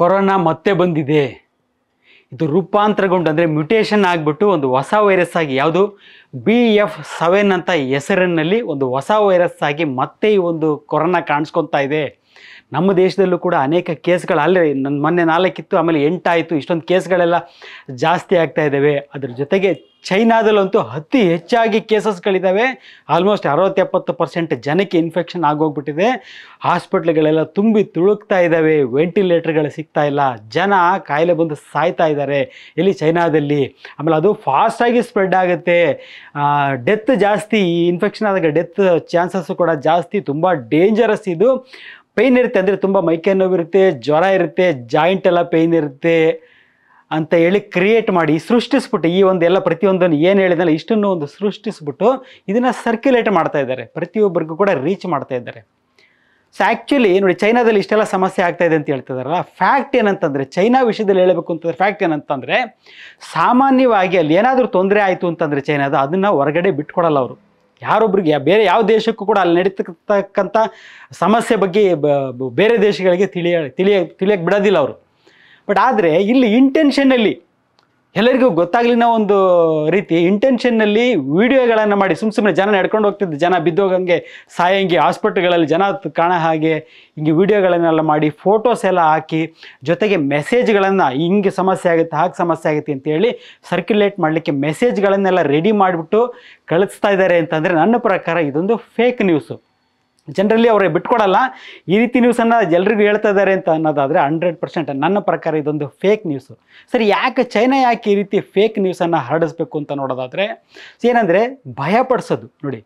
corona ಮತ್ತೆ ಬಂದಿದೆ ಇದು ರೂಪಾಂತರಗೊಂಡು ಅಂದರೆ ಮ್ಯುಟೇಷನ್ ಆಗಿಬಿಟ್ಟು ಒಂದು ಹೊಸ ವೈರಸ್ ಆಗಿ ಯಾವುದು ಬಿ ಎಫ್ ಸೆವೆನ್ ಅಂತ ಹೆಸರಿನಲ್ಲಿ ಒಂದು ಹೊಸ ವೈರಸ್ ಆಗಿ ಮತ್ತೆ ಈ ಒಂದು ಕೊರೋನಾ ಕಾಣಿಸ್ಕೊತಾ ಇದೆ ನಮ್ಮ ದೇಶದಲ್ಲೂ ಕೂಡ ಅನೇಕ ಕೇಸ್ಗಳು ಅಲ್ಲೇ ನನ್ನ ಮೊನ್ನೆ ನಾಲ್ಕಿತ್ತು ಆಮೇಲೆ ಎಂಟಾಯಿತು ಇಷ್ಟೊಂದು ಕೇಸ್ಗಳೆಲ್ಲ ಜಾಸ್ತಿ ಆಗ್ತಾ ಇದ್ದಾವೆ ಅದ್ರ ಜೊತೆಗೆ ಚೈನಾದಲ್ಲಂತೂ ಅತಿ ಹೆಚ್ಚಾಗಿ ಕೇಸಸ್ಗಳಿದ್ದಾವೆ ಆಲ್ಮೋಸ್ಟ್ ಅರವತ್ತು ಪರ್ಸೆಂಟ್ ಜನಕ್ಕೆ ಇನ್ಫೆಕ್ಷನ್ ಆಗೋಗ್ಬಿಟ್ಟಿದೆ ಹಾಸ್ಪಿಟ್ಲ್ಗಳೆಲ್ಲ ತುಂಬಿ ತುಳುಕ್ತಾ ಇದ್ದಾವೆ ವೆಂಟಿಲೇಟರ್ಗಳು ಸಿಗ್ತಾ ಇಲ್ಲ ಜನ ಕಾಯಿಲೆ ಬಂದು ಸಾಯ್ತಾ ಇದ್ದಾರೆ ಇಲ್ಲಿ ಚೈನಾದಲ್ಲಿ ಆಮೇಲೆ ಅದು ಫಾಸ್ಟಾಗಿ ಸ್ಪ್ರೆಡ್ ಆಗುತ್ತೆ ಡೆತ್ ಜಾಸ್ತಿ ಈ ಇನ್ಫೆಕ್ಷನ್ ಆದಾಗ ಡೆತ್ ಚಾನ್ಸಸ್ಸು ಕೂಡ ಜಾಸ್ತಿ ತುಂಬ ಡೇಂಜರಸ್ ಇದು ಪೈನ್ ಇರುತ್ತೆ ಅಂದರೆ ತುಂಬ ಮೈಕೈ ನೋವಿರುತ್ತೆ ಜ್ವರ ಇರುತ್ತೆ ಜಾಯಿಂಟ್ ಎಲ್ಲ ಪೈನ್ ಇರುತ್ತೆ ಅಂತ ಹೇಳಿ ಕ್ರಿಯೇಟ್ ಮಾಡಿ ಸೃಷ್ಟಿಸ್ಬಿಟ್ಟು ಈ ಒಂದು ಎಲ್ಲ ಪ್ರತಿಯೊಂದನ್ನು ಏನು ಹೇಳಿದಲ್ಲ ಇಷ್ಟನ್ನು ಒಂದು ಸೃಷ್ಟಿಸ್ಬಿಟ್ಟು ಇದನ್ನು ಸರ್ಕ್ಯುಲೇಟ್ ಮಾಡ್ತಾ ಇದ್ದಾರೆ ಪ್ರತಿಯೊಬ್ಬರಿಗೂ ಕೂಡ ರೀಚ್ ಮಾಡ್ತಾ ಇದ್ದಾರೆ ಸೊ ಆ್ಯಕ್ಚುಲಿ ನೋಡಿ ಚೈನಾದಲ್ಲಿ ಇಷ್ಟೆಲ್ಲ ಸಮಸ್ಯೆ ಆಗ್ತಾ ಇದೆ ಅಂತ ಹೇಳ್ತಿದಾರಲ್ಲ ಫ್ಯಾಕ್ಟ್ ಏನಂತಂದರೆ ಚೈನಾ ವಿಷಯದಲ್ಲಿ ಹೇಳಬೇಕು ಅಂತಂದ್ರೆ ಫ್ಯಾಕ್ಟ್ ಏನಂತಂದರೆ ಸಾಮಾನ್ಯವಾಗಿ ಅಲ್ಲಿ ಏನಾದರೂ ತೊಂದರೆ ಆಯಿತು ಅಂತಂದರೆ ಚೈನಾದ ಅದನ್ನು ಹೊರಗಡೆ ಬಿಟ್ಕೊಡಲ್ಲ ಅವರು ಯಾರೊಬ್ಬರಿಗೆ ಬೇರೆ ಯಾವ ದೇಶಕ್ಕೂ ಕೂಡ ಅಲ್ಲಿ ನಡೀತಕ್ಕಂಥ ಸಮಸ್ಯೆ ಬಗ್ಗೆ ಬೇರೆ ದೇಶಗಳಿಗೆ ತಿಳಿಯ ತಿಳಿಯ ತಿಳಿಯಕ್ಕೆ ಬಿಡೋದಿಲ್ಲ ಅವರು ಬಟ್ ಆದರೆ ಇಲ್ಲಿ ಇಂಟೆನ್ಷನ್ನಲ್ಲಿ ಎಲ್ಲರಿಗೂ ಗೊತ್ತಾಗ್ಲಿನ ಒಂದು ರೀತಿ ಇಂಟೆನ್ಷನ್ನಲ್ಲಿ ವೀಡಿಯೋಗಳನ್ನು ಮಾಡಿ ಸುಮ್ಮ ಸುಮ್ಮನೆ ಜನ ನಡ್ಕೊಂಡು ಹೋಗ್ತಿದ್ದು ಜನ ಬಿದ್ದೋಗಂಗೆ ಸಾಯಂಗೆ ಹಾಸ್ಪಿಟ್ಲ್ಗಳಲ್ಲಿ ಜನ ಕಾಣ ಹಾಗೆ ಹಿಂಗೆ ವಿಡಿಯೋಗಳನ್ನೆಲ್ಲ ಮಾಡಿ ಫೋಟೋಸ್ ಎಲ್ಲ ಹಾಕಿ ಜೊತೆಗೆ ಮೆಸೇಜ್ಗಳನ್ನು ಹಿಂಗೆ ಸಮಸ್ಯೆ ಆಗುತ್ತೆ ಹಾಗೆ ಸಮಸ್ಯೆ ಆಗುತ್ತೆ ಅಂತೇಳಿ ಸರ್ಕ್ಯುಲೇಟ್ ಮಾಡಲಿಕ್ಕೆ ಮೆಸೇಜ್ಗಳನ್ನೆಲ್ಲ ರೆಡಿ ಮಾಡಿಬಿಟ್ಟು ಕಳಿಸ್ತಾ ಇದ್ದಾರೆ ಅಂತಂದರೆ ನನ್ನ ಪ್ರಕಾರ ಇದೊಂದು ಫೇಕ್ ನ್ಯೂಸು ಜನರಲ್ಲಿ ಅವರೇ ಬಿಟ್ಕೊಡಲ್ಲ ಈ ರೀತಿ ನ್ಯೂಸನ್ನು ಎಲ್ರಿಗೂ ಹೇಳ್ತಾ ಇದ್ದಾರೆ ಅಂತ ಅನ್ನೋದಾದರೆ ಹಂಡ್ರೆಡ್ ಪರ್ಸೆಂಟ್ ನನ್ನ ಪ್ರಕಾರ ಇದೊಂದು ಫೇಕ್ ನ್ಯೂಸು ಸರಿ ಯಾಕೆ ಚೈನಾ ಯಾಕೆ ಈ ರೀತಿ ಫೇಕ್ ನ್ಯೂಸನ್ನು ಹರಡಿಸ್ಬೇಕು ಅಂತ ನೋಡೋದಾದರೆ ಏನಂದರೆ ಭಯಪಡಿಸೋದು ನೋಡಿ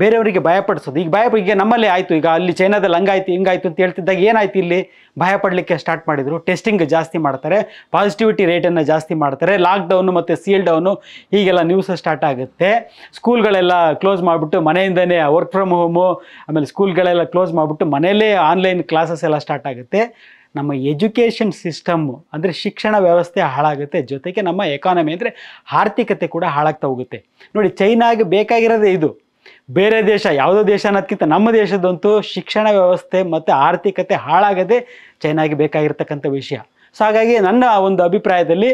ಬೇರೆಯವರಿಗೆ ಭಯಪಡಿಸೋದು ಈಗ ಭಯ ಈಗ ನಮ್ಮಲ್ಲೇ ಆಯಿತು ಈಗ ಅಲ್ಲಿ ಚೈನಾದಲ್ಲಿ ಹಂಗಾಯ್ತು ಹಿಂಗಾಯ್ತು ಅಂತ ಹೇಳ್ತಿದ್ದಾಗ ಏನಾಯ್ತು ಇಲ್ಲಿ ಭಯ ಪಡಲಿಕ್ಕೆ ಸ್ಟಾರ್ಟ್ ಮಾಡಿದರು ಟೆಸ್ಟಿಂಗ್ ಜಾಸ್ತಿ ಮಾಡ್ತಾರೆ ಪಾಸಿಟಿವಿಟಿ ರೇಟನ್ನು ಜಾಸ್ತಿ ಮಾಡ್ತಾರೆ ಲಾಕ್ಡೌನು ಮತ್ತು ಸೀಲ್ ಡೌನು ಹೀಗೆಲ್ಲ ನ್ಯೂಸ್ ಸ್ಟಾರ್ಟ್ ಆಗುತ್ತೆ ಸ್ಕೂಲ್ಗಳೆಲ್ಲ ಕ್ಲೋಸ್ ಮಾಡಿಬಿಟ್ಟು ಮನೆಯಿಂದನೇ ವರ್ಕ್ ಫ್ರಮ್ ಹೋಮು ಆಮೇಲೆ ಸ್ಕೂಲ್ಗಳೆಲ್ಲ ಕ್ಲೋಸ್ ಮಾಡಿಬಿಟ್ಟು ಮನೆಯಲ್ಲೇ ಆನ್ಲೈನ್ ಕ್ಲಾಸಸ್ ಎಲ್ಲ ಸ್ಟಾರ್ಟ್ ಆಗುತ್ತೆ ನಮ್ಮ ಎಜುಕೇಷನ್ ಸಿಸ್ಟಮ್ಮು ಅಂದರೆ ಶಿಕ್ಷಣ ವ್ಯವಸ್ಥೆ ಹಾಳಾಗುತ್ತೆ ಜೊತೆಗೆ ನಮ್ಮ ಎಕಾನಮಿ ಅಂದರೆ ಆರ್ಥಿಕತೆ ಕೂಡ ಹಾಳಾಗ್ತಾ ಹೋಗುತ್ತೆ ನೋಡಿ ಚೈನಾಗೆ ಬೇಕಾಗಿರೋದೇ ಇದು ಬೇರೆ ದೇಶ ಯಾವುದೋ ದೇಶ ಅನ್ನೋದಕ್ಕಿಂತ ನಮ್ಮ ದೇಶದಂತೂ ಶಿಕ್ಷಣ ವ್ಯವಸ್ಥೆ ಮತ್ತು ಆರ್ಥಿಕತೆ ಹಾಳಾಗದೆ ಚೆನ್ನಾಗಿ ಬೇಕಾಗಿರ್ತಕ್ಕಂಥ ವಿಷಯ ಸೊ ಹಾಗಾಗಿ ನನ್ನ ಒಂದು ಅಭಿಪ್ರಾಯದಲ್ಲಿ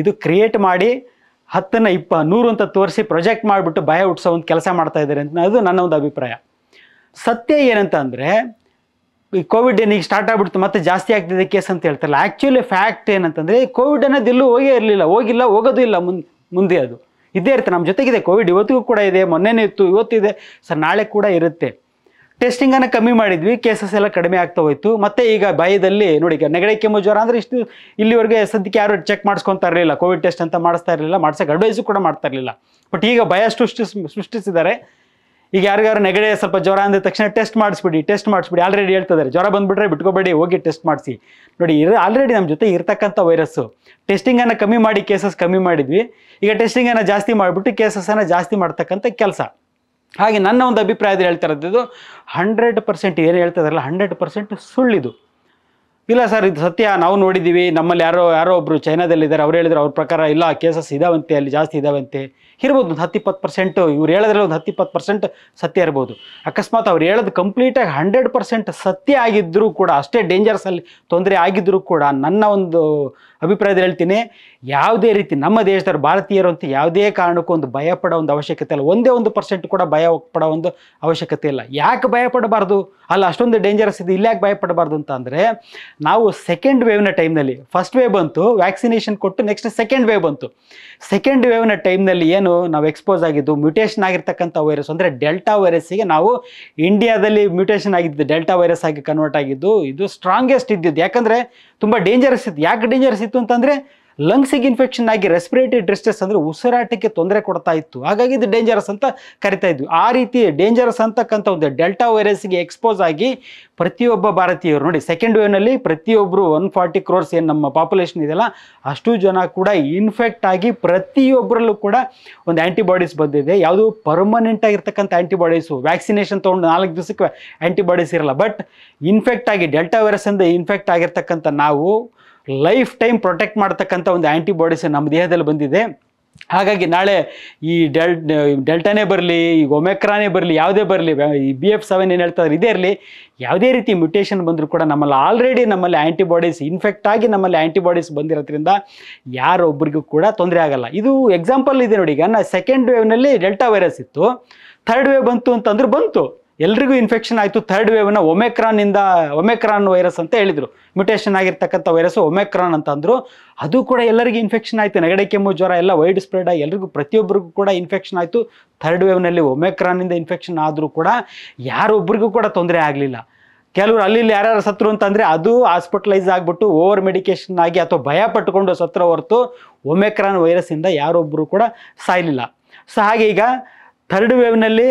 ಇದು ಕ್ರಿಯೇಟ್ ಮಾಡಿ ಹತ್ತನ್ನು ಇಪ್ಪ ನೂರು ಅಂತ ತೋರಿಸಿ ಪ್ರೊಜೆಕ್ಟ್ ಮಾಡಿಬಿಟ್ಟು ಭಯ ಹುಟ್ಟಿಸೋ ಒಂದು ಕೆಲಸ ಮಾಡ್ತಾ ಇದ್ದಾರೆ ಅಂತ ಅದು ನನ್ನ ಒಂದು ಅಭಿಪ್ರಾಯ ಸತ್ಯ ಏನಂತ ಅಂದರೆ ಈ ಕೋವಿಡ್ ಏನು ಈಗ ಸ್ಟಾರ್ಟ್ ಆಗ್ಬಿಡ್ತು ಮತ್ತೆ ಜಾಸ್ತಿ ಆಗ್ತಿದೆ ಕೇಸ್ ಅಂತ ಹೇಳ್ತಾರಲ್ಲ ಆ್ಯಕ್ಚುಲಿ ಫ್ಯಾಕ್ಟ್ ಏನಂತಂದರೆ ಕೋವಿಡ್ ಅನ್ನೋದು ಇಲ್ಲೂ ಹೋಗೇ ಇರಲಿಲ್ಲ ಹೋಗಿಲ್ಲ ಹೋಗೋದು ಇಲ್ಲ ಮುಂದೆ ಮುಂದೆ ಅದು ಇದೇ ಇರುತ್ತೆ ನಮ್ಮ ಜೊತೆಗಿದೆ ಕೋವಿಡ್ ಇವತ್ತಿಗೂ ಕೂಡ ಇದೆ ಮೊನ್ನೆನೇ ಇತ್ತು ಇವತ್ತಿದೆ ಸರ್ ನಾಳೆ ಕೂಡ ಇರುತ್ತೆ ಟೆಸ್ಟಿಂಗನ್ನು ಕಮ್ಮಿ ಮಾಡಿದ್ವಿ ಕೇಸಸ್ ಎಲ್ಲ ಕಡಿಮೆ ಆಗ್ತಾ ಹೋಯಿತು ಮತ್ತೆ ಈಗ ಭಯದಲ್ಲಿ ನೋಡಿ ನೆಗಡೆ ನೆಗಡಿ ಕೆಮ್ಮು ಜ್ವರ ಅಂದರೆ ಇಷ್ಟು ಇಲ್ಲಿವರೆಗೆ ಸದ್ಯಕ್ಕೆ ಯಾರು ಚೆಕ್ ಮಾಡಿಸ್ಕೊತಾ ಇರಲಿಲ್ಲ ಕೋವಿಡ್ ಟೆಸ್ಟ್ ಅಂತ ಮಾಡಿಸ್ತಾ ಇರಲಿಲ್ಲ ಮಾಡ್ಸೋಕೆ ಅಡ್ವೈಸು ಕೂಡ ಮಾಡ್ತಾ ಇರಲಿಲ್ಲ ಬಟ್ ಈಗ ಭಯ ಸೃಷ್ಟಿಸ್ ಸೃಷ್ಟಿಸಿದ್ದಾರೆ ಈಗ ಯಾರಿಗಾರು ನೆಗಡೆ ಸ್ವಲ್ಪ ಜ್ವರ ಅಂದ ತಕ್ಷಣ ಟೆಸ್ಟ್ ಮಾಡಿಸ್ಬಿಡಿ ಟೆಸ್ಟ್ ಮಾಡಿಸ್ಬಿಡಿ ಆಲ್ರೆಡಿ ಹೇಳ್ತಿದ್ದಾರೆ ಜ್ವರ ಬಂದುಬಿಟ್ರೆ ಬಿಟ್ಕೋಬೇಡಿ ಹೋಗಿ ಟೆಸ್ಟ್ ಮಾಡಿಸಿ ನೋಡಿ ಇರೋ ಆಲ್ರೆಡಿ ನಮ್ಮ ಜೊತೆ ಇರತಕ್ಕಂಥ ವೈರಸ್ಸು ಟೆಸ್ಟಿಂಗನ್ನು ಕಮ್ಮಿ ಮಾಡಿ ಕೇಸಸ್ ಕಮ್ಮಿ ಮಾಡಿದ್ವಿ ಈಗ ಟೆಸ್ಟಿಂಗನ್ನು ಜಾಸ್ತಿ ಮಾಡಿಬಿಟ್ಟು ಕೇಸಸ್ಸನ್ನು ಜಾಸ್ತಿ ಮಾಡ್ತಕ್ಕಂಥ ಕೆಲಸ ಹಾಗೆ ನನ್ನ ಒಂದು ಅಭಿಪ್ರಾಯದಲ್ಲಿ ಹೇಳ್ತಾ ಇರೋದಿದ್ದು ಹಂಡ್ರೆಡ್ ಪರ್ಸೆಂಟ್ ಏನು ಹೇಳ್ತಾ ಹಂಡ್ರೆಡ್ ಪರ್ಸೆಂಟ್ ಸುಳ್ಳಿದು ಇಲ್ಲ ಸರ್ ಇದು ಸತ್ಯ ನಾವು ನೋಡಿದ್ದೀವಿ ನಮ್ಮಲ್ಲಿ ಯಾರೋ ಯಾರೋ ಒಬ್ಬರು ಚೈನಾದಲ್ಲಿದ್ದಾರೆ ಅವ್ರು ಹೇಳಿದ್ರು ಅವ್ರ ಪ್ರಕಾರ ಇಲ್ಲ ಕೇಸಸ್ ಇದಾವಂತೆ ಅಲ್ಲಿ ಜಾಸ್ತಿ ಇದಾವಂತೆ ಇರ್ಬೋದು ಒಂದು ಹತ್ತು ಇಪ್ಪತ್ತು ಪರ್ಸೆಂಟ್ ಇವ್ರು ಹೇಳೋದ್ರಲ್ಲಿ ಒಂದು ಹತ್ತು ಇಪ್ಪತ್ತು ಪರ್ಸೆಂಟ್ ಸತ್ಯ ಇರ್ಬೋದು ಅಕಸ್ಮಾತ್ ಅವ್ರು ಹೇಳೋದು ಕಂಪ್ಲೀಟಾಗಿ ಹಂಡ್ರೆಡ್ ಪರ್ಸೆಂಟ್ ಸತ್ಯ ಆಗಿದ್ದರೂ ಕೂಡ ಅಷ್ಟೇ ಡೇಂಜರ್ಸಲ್ಲಿ ತೊಂದರೆ ಆಗಿದ್ದರೂ ಕೂಡ ನನ್ನ ಒಂದು ಅಭಿಪ್ರಾಯದಲ್ಲಿ ಹೇಳ್ತೀನಿ ಯಾವುದೇ ರೀತಿ ನಮ್ಮ ದೇಶದವ್ರು ಭಾರತೀಯರು ಅಂತ ಯಾವುದೇ ಕಾರಣಕ್ಕೂ ಒಂದು ಭಯ ಪಡೋ ಒಂದು ಅವಶ್ಯಕತೆ ಇಲ್ಲ ಒಂದೇ ಒಂದು ಪರ್ಸೆಂಟ್ ಕೂಡ ಭಯ ಪಡೋ ಒಂದು ಅವಶ್ಯಕತೆ ಇಲ್ಲ ಯಾಕೆ ಭಯ ಪಡಬಾರ್ದು ಅಲ್ಲ ಅಷ್ಟೊಂದು ಡೇಂಜರಸ್ ಇದೆ ಇಲ್ಲಿ ಯಾಕೆ ಭಯ ಅಂತ ಅಂದರೆ ನಾವು ಸೆಕೆಂಡ್ ವೇವ್ನ ಟೈಮ್ನಲ್ಲಿ ಫಸ್ಟ್ ವೇವ್ ಬಂತು ವ್ಯಾಕ್ಸಿನೇಷನ್ ಕೊಟ್ಟು ನೆಕ್ಸ್ಟ್ ಸೆಕೆಂಡ್ ವೇವ್ ಬಂತು ಸೆಕೆಂಡ್ ವೇವ್ನ ಟೈಮ್ನಲ್ಲಿ ಏನು ಏನು ನಾವು ಎಕ್ಸ್ಪೋಸ್ ಆಗಿದ್ದು ಮ್ಯೂಟೇಷನ್ ಆಗಿರ್ತಕ್ಕಂಥ ವೈರಸ್ ಅಂದರೆ ಡೆಲ್ಟಾ ವೈರಸ್ಸಿಗೆ ನಾವು ಇಂಡಿಯಾದಲ್ಲಿ ಮ್ಯೂಟೇಷನ್ ಆಗಿದ್ದು ಡೆಲ್ಟಾ ವೈರಸ್ ಆಗಿ ಕನ್ವರ್ಟ್ ಆಗಿದ್ದು ಇದು ಸ್ಟ್ರಾಂಗೆಸ್ಟ್ ಇದ್ದಿದ್ದು ಯಾಕಂದರೆ ತುಂಬ ಡೇಂಜರಸ್ ಇತ್ತು ಯಾಕೆ ಡೇಂಜರಸ್ ಇತ್ತು ಅಂತಂದರೆ ಲಂಗ್ಸಿಗೆ ಇನ್ಫೆಕ್ಷನ್ ಆಗಿ ರೆಸ್ಪಿರೇಟರಿ ಡಿಸ್ಟ್ರೆಸ್ ಅಂದರೆ ಉಸಿರಾಟಕ್ಕೆ ತೊಂದರೆ ಕೊಡ್ತಾ ಇತ್ತು ಹಾಗಾಗಿ ಇದು ಡೇಂಜರಸ್ ಅಂತ ಕರಿತಾ ಇದ್ವಿ ಆ ರೀತಿ ಡೇಂಜರಸ್ ಅಂತಕ್ಕಂಥ ಒಂದು ಡೆಲ್ಟಾ ವೈರಸ್ಗೆ ಎಕ್ಸ್ಪೋಸ್ ಆಗಿ ಪ್ರತಿಯೊಬ್ಬ ಭಾರತೀಯರು ನೋಡಿ ಸೆಕೆಂಡ್ ವೇವ್ನಲ್ಲಿ ಪ್ರತಿಯೊಬ್ಬರು ಒನ್ ಫಾರ್ಟಿ ಕ್ರೋರ್ಸ್ ಏನು ನಮ್ಮ ಪಾಪ್ಯುಲೇಷನ್ ಇದೆಯಲ್ಲ ಅಷ್ಟು ಜನ ಕೂಡ ಇನ್ಫೆಕ್ಟ್ ಆಗಿ ಪ್ರತಿಯೊಬ್ಬರಲ್ಲೂ ಕೂಡ ಒಂದು ಆ್ಯಂಟಿಬಾಡೀಸ್ ಬಂದಿದೆ ಯಾವುದು ಪರ್ಮನೆಂಟ್ ಆಗಿರ್ತಕ್ಕಂಥ ಆ್ಯಂಟಿಬಾಡೀಸು ವ್ಯಾಕ್ಸಿನೇಷನ್ ತೊಗೊಂಡು ನಾಲ್ಕು ದಿವಸಕ್ಕೆ ಆ್ಯಂಟಿಬಾಡೀಸ್ ಇರಲ್ಲ ಬಟ್ ಇನ್ಫೆಕ್ಟ್ ಆಗಿ ಡೆಲ್ಟಾ ವೈರಸ್ ಇಂದ ಇನ್ಫೆಕ್ಟ್ ಆಗಿರ್ತಕ್ಕಂಥ ನಾವು ಲೈಫ್ ಟೈಮ್ ಪ್ರೊಟೆಕ್ಟ್ ಮಾಡ್ತಕ್ಕಂಥ ಒಂದು ಆ್ಯಂಟಿಬಾಡೀಸ್ ನಮ್ಮ ದೇಹದಲ್ಲಿ ಬಂದಿದೆ ಹಾಗಾಗಿ ನಾಳೆ ಈ ಡೆಲ್ ಡೆಲ್ಟಾನೇ ಬರಲಿ ಈಗ ಒಮೆಕ್ರಾನೇ ಬರಲಿ ಯಾವುದೇ ಬರಲಿ ಈ ಬಿ ಎಫ್ ಸೆವೆನ್ ಏನು ಹೇಳ್ತಾರೆ ಇದೇ ಇರಲಿ ಯಾವುದೇ ರೀತಿ ಮ್ಯುಟೇಷನ್ ಬಂದರೂ ಕೂಡ ನಮ್ಮಲ್ಲಿ ಆಲ್ರೆಡಿ ನಮ್ಮಲ್ಲಿ ಆ್ಯಂಟಿಬಾಡೀಸ್ ಇನ್ಫೆಕ್ಟ್ ಆಗಿ ನಮ್ಮಲ್ಲಿ ಆ್ಯಂಟಿಬಾಡೀಸ್ ಬಂದಿರೋದ್ರಿಂದ ಯಾರೊಬ್ಬರಿಗೂ ಕೂಡ ತೊಂದರೆ ಆಗಲ್ಲ ಇದು ಎಕ್ಸಾಂಪಲ್ ಇದೆ ನೋಡಿ ಈಗ ನಾ ಸೆಕೆಂಡ್ ವೇವ್ನಲ್ಲಿ ಡೆಲ್ಟಾ ವೈರಸ್ ಇತ್ತು ಥರ್ಡ್ ವೇವ್ ಬಂತು ಅಂತಂದ್ರೆ ಬಂತು ಎಲ್ರಿಗೂ ಇನ್ಫೆಕ್ಷನ್ ಆಯಿತು ಥರ್ಡ್ ವೇವ್ನ ಒಮೆಕ್ರಾನಿಂದ ಒಮೆಕ್ರಾನ್ ವೈರಸ್ ಅಂತ ಹೇಳಿದರು ಮ್ಯೂಟೇಷನ್ ಆಗಿರ್ತಕ್ಕಂಥ ವೈರಸ್ ಒಮೆಕ್ರಾನ್ ಅಂತ ಅಂದರು ಅದು ಕೂಡ ಎಲ್ಲರಿಗೂ ಇನ್ಫೆಕ್ಷನ್ ಆಯಿತು ನೆಗಡೆ ಕೆಮ್ಮು ಜ್ವರ ಎಲ್ಲ ವೈಡ್ ಸ್ಪ್ರೆಡ್ ಆಗಿ ಎಲ್ರಿಗೂ ಪ್ರತಿಯೊಬ್ಬರಿಗೂ ಕೂಡ ಇನ್ಫೆಕ್ಷನ್ ಆಯಿತು ಥರ್ಡ್ ವೇವ್ನಲ್ಲಿ ಒಮೆಕ್ರಾನಿಂದ ಇನ್ಫೆಕ್ಷನ್ ಆದರೂ ಕೂಡ ಯಾರೊಬ್ಬರಿಗೂ ಕೂಡ ತೊಂದರೆ ಆಗಲಿಲ್ಲ ಕೆಲವರು ಅಲ್ಲಿ ಯಾರ್ಯಾರು ಸತ್ರು ಅಂತಂದರೆ ಅದು ಹಾಸ್ಪಿಟಲೈಸ್ ಆಗಿಬಿಟ್ಟು ಓವರ್ ಮೆಡಿಕೇಷನ್ ಆಗಿ ಅಥವಾ ಭಯ ಪಟ್ಟುಕೊಂಡು ಸತ್ರ ಹೊರತು ಒಮೆಕ್ರಾನ್ ವೈರಸ್ಸಿಂದ ಯಾರೊಬ್ಬರು ಕೂಡ ಸಾಯಲಿಲ್ಲ ಸೊ ಹಾಗೆ ಈಗ ಥರ್ಡ್ ವೇವ್ನಲ್ಲಿ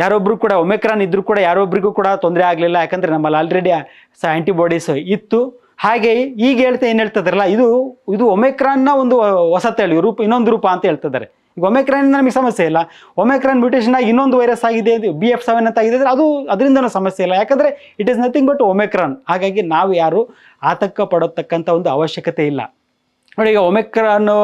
ಯಾರೊಬ್ಬರು ಕೂಡ ಒಮೆಕ್ರಾನ್ ಇದ್ದರೂ ಕೂಡ ಯಾರೊಬ್ರಿಗೂ ಕೂಡ ತೊಂದರೆ ಆಗಲಿಲ್ಲ ಯಾಕಂದರೆ ನಮ್ಮಲ್ಲಿ ಆಲ್ರೆಡಿ ಆ್ಯಂಟಿಬಾಡೀಸ್ ಇತ್ತು ಹಾಗೆ ಈಗ ಹೇಳ್ತಾ ಏನು ಹೇಳ್ತಿದ್ರಲ್ಲ ಇದು ಇದು ಒಮೆಕ್ರಾನ್ನ ಒಂದು ಹೊಸತೇಳಿ ರೂಪ ಇನ್ನೊಂದು ರೂಪ ಅಂತ ಹೇಳ್ತಿದ್ದಾರೆ ಈಗ ಒಮೆಕ್ರಾನ್ ನಮಗೆ ಸಮಸ್ಯೆ ಇಲ್ಲ ಒಮೆಕ್ರಾನ್ ಮ್ಯೂಟೇಷನ್ ಆಗಿ ಇನ್ನೊಂದು ವೈರಸ್ ಆಗಿದೆ ಬಿ ಎಫ್ ಸೆವೆನ್ ಅಂತ ಆಗಿದೆ ಅದು ಅದರಿಂದನೂ ಸಮಸ್ಯೆ ಇಲ್ಲ ಯಾಕಂದರೆ it is nothing but Omicron ಹಾಗಾಗಿ ನಾವು ಯಾರು ಆತಂಕ ಪಡತಕ್ಕಂಥ ಒಂದು ಅವಶ್ಯಕತೆ ಇಲ್ಲ ನೋಡಿ ಈಗ ಒಮೆಕ್ರಾನು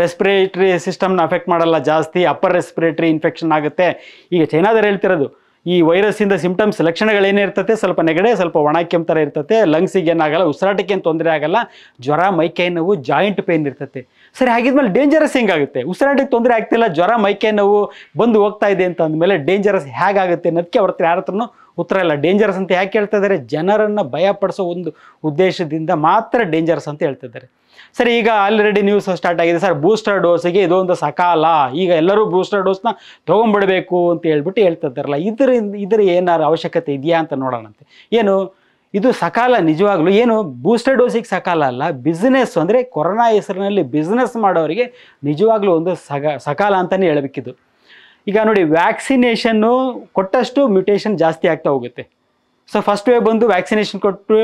ರೆಸ್ಪಿರೇಟ್ರಿ ಸಿಸ್ಟಮ್ನ ಅಫೆಕ್ಟ್ ಮಾಡಲ್ಲ ಜಾಸ್ತಿ ಅಪ್ಪರ್ ರೆಸ್ಪಿರೇಟ್ರಿ ಇನ್ಫೆಕ್ಷನ್ ಆಗುತ್ತೆ ಈಗ ಚೈನಾದವ್ರು ಹೇಳ್ತಿರೋದು ಈ ವೈರಸ್ಸಿಂದ ಸಿಂಪ್ಟಮ್ಸ್ ಲಕ್ಷಣಗಳೇನೇ ಇರ್ತದೆ ಸ್ವಲ್ಪ ನೆಗಡೆ ಸ್ವಲ್ಪ ಕೆಂಪು ಥರ ಇರ್ತದೆ ಲಂಗ್ಸಿಗೆ ಏನಾಗಲ್ಲ ಉಸಿರಾಟಕ್ಕೆ ಏನು ತೊಂದರೆ ಆಗಲ್ಲ ಜ್ವರ ಮೈಕೈ ನೋವು ಜಾಯಿಂಟ್ ಪೇನ್ ಇರ್ತದೆ ಸರಿ ಹಾಗಿದ್ಮೇಲೆ ಡೇಂಜರಸ್ ಹೆಂಗಾಗುತ್ತೆ ಉಸಿರಾಟಕ್ಕೆ ತೊಂದರೆ ಆಗ್ತಿಲ್ಲ ಜ್ವರ ಮೈಕೈ ನೋವು ಬಂದು ಹೋಗ್ತಾ ಇದೆ ಅಂತ ಅಂದಮೇಲೆ ಡೇಂಜರಸ್ ಹೇಗಾಗುತ್ತೆ ಅನ್ನೋದಕ್ಕೆ ಅವ್ರ ಹತ್ರ ಯಾರ ಉತ್ತರ ಇಲ್ಲ ಡೇಂಜರಸ್ ಅಂತ ಯಾಕೆ ಹೇಳ್ತಾ ಇದ್ದಾರೆ ಜನರನ್ನು ಭಯಪಡಿಸೋ ಒಂದು ಉದ್ದೇಶದಿಂದ ಮಾತ್ರ ಡೇಂಜರಸ್ ಅಂತ ಹೇಳ್ತಿದ್ದಾರೆ ಸರಿ ಈಗ ಆಲ್ರೆಡಿ ನ್ಯೂಸ್ ಸ್ಟಾರ್ಟ್ ಆಗಿದೆ ಸರ್ ಬೂಸ್ಟರ್ ಡೋಸಿಗೆ ಇದೊಂದು ಸಕಾಲ ಈಗ ಎಲ್ಲರೂ ಬೂಸ್ಟರ್ ಡೋಸ್ನ ತೊಗೊಂಡ್ಬಿಡಬೇಕು ಅಂತ ಹೇಳ್ಬಿಟ್ಟು ಹೇಳ್ತಾ ಇದ್ದಾರಲ್ಲ ಇದರಿಂದ ಇದರ ಏನಾರು ಅವಶ್ಯಕತೆ ಇದೆಯಾ ಅಂತ ನೋಡೋಣಂತೆ ಏನು ಇದು ಸಕಾಲ ನಿಜವಾಗ್ಲೂ ಏನು ಬೂಸ್ಟರ್ ಡೋಸಿಗೆ ಸಕಾಲ ಅಲ್ಲ ಬಿಸ್ನೆಸ್ ಅಂದರೆ ಕೊರೋನಾ ಹೆಸರಿನಲ್ಲಿ ಬಿಸ್ನೆಸ್ ಮಾಡೋರಿಗೆ ನಿಜವಾಗ್ಲೂ ಒಂದು ಸಗ ಸಕಾಲ ಅಂತಲೇ ಹೇಳಬೇಕಿದ್ದು ಈಗ ನೋಡಿ ವ್ಯಾಕ್ಸಿನೇಷನ್ನು ಕೊಟ್ಟಷ್ಟು ಮ್ಯುಟೇಷನ್ ಜಾಸ್ತಿ ಆಗ್ತಾ ಹೋಗುತ್ತೆ ಸೊ ಫಸ್ಟ್ ವೇ ಬಂದು ವ್ಯಾಕ್ಸಿನೇಷನ್ ಕೊಟ್ಟು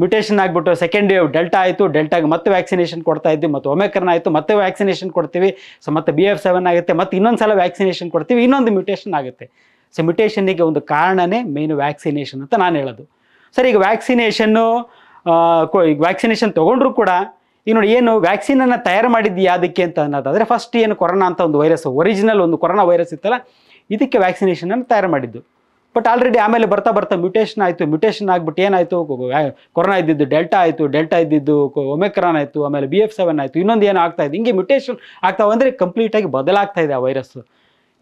ಮ್ಯೂಟೇಷನ್ ಆಗಿಬಿಟ್ಟು ಸೆಕೆಂಡ್ ವೇವ್ ಡೆಲ್ಟಾ ಆಯಿತು ಡೆಲ್ಟಾಗೆ ಮತ್ತೆ ವ್ಯಾಕ್ಸಿನೇಷನ್ ಕೊಡ್ತಾ ಇದ್ವಿ ಮತ್ತು ಒಮೆಕರ್ನ ಆಯಿತು ಮತ್ತೆ ವ್ಯಾಕ್ಸಿನೇಷನ್ ಕೊಡ್ತೀವಿ ಸೊ ಮತ್ತೆ ಬಿ ಎಫ್ ಸೆವೆನ್ ಆಗುತ್ತೆ ಮತ್ತು ಇನ್ನೊಂದು ಸಲ ವ್ಯಾಕ್ಸಿನೇಷನ್ ಕೊಡ್ತೀವಿ ಇನ್ನೊಂದು ಮ್ಯೂಟೇಷನ್ ಆಗುತ್ತೆ ಸೊ ಮ್ಯುಟೇಷನ್ನಿಗೆ ಒಂದು ಕಾರಣನೇ ಮೇಯ್ನು ವ್ಯಾಕ್ಸಿನೇಷನ್ ಅಂತ ನಾನು ಹೇಳೋದು ಸರ್ ಈಗ ವ್ಯಾಕ್ಸಿನೇಷನ್ನು ಈಗ ವ್ಯಾಕ್ಸಿನೇಷನ್ ತೊಗೊಂಡ್ರು ಕೂಡ ಈಗ ನೋಡಿ ಏನು ವ್ಯಾಕ್ಸಿನನ್ನು ತಯಾರು ಮಾಡಿದ್ದು ಯಾವುದಕ್ಕೆ ಅಂತ ಅನ್ನೋದಾದರೆ ಫಸ್ಟ್ ಏನು ಕೊರೋನಾ ಅಂತ ಒಂದು ವೈರಸ್ ಒರಿಜಿನಲ್ ಒಂದು ಕೊರೋನಾ ವೈರಸ್ ಇತ್ತಲ್ಲ ಇದಕ್ಕೆ ವ್ಯಾಕ್ಸಿನೇಷನನ್ನು ತಯಾರು ಮಾಡಿದ್ದು ಬಟ್ ಆಲ್ರೆಡಿ ಆಮೇಲೆ ಬರ್ತಾ ಬರ್ತಾ ಮ್ಯೂಟೇಷನ್ ಆಯಿತು ಮ್ಯೂಟೇಷನ್ ಆಗ್ಬಿಟ್ಟು ಏನಾಯಿತು ಕೊರೋನಾ ಇದ್ದಿದ್ದು ಡೆಲ್ಟಾ ಆಯಿತು ಡೆಲ್ಟಾ ಇದ್ದಿದ್ದು ಒಮೆಕ್ರಾನ್ ಆಯಿತು ಆಮೇಲೆ ಬಿ ಎಫ್ ಸೆವೆನ್ ಆಯಿತು ಇನ್ನೊಂದು ಏನು ಆಗ್ತಾ ಇದೆ ಹಿಂಗೆ ಮ್ಯೂಟೇಷನ್ ಆಗ್ತಾವೆ ಅಂದರೆ ಕಂಪ್ಲೀಟಾಗಿ ಬದಲಾಗ್ತಾ ಇದೆ ಆ ವೈರಸ್ಸು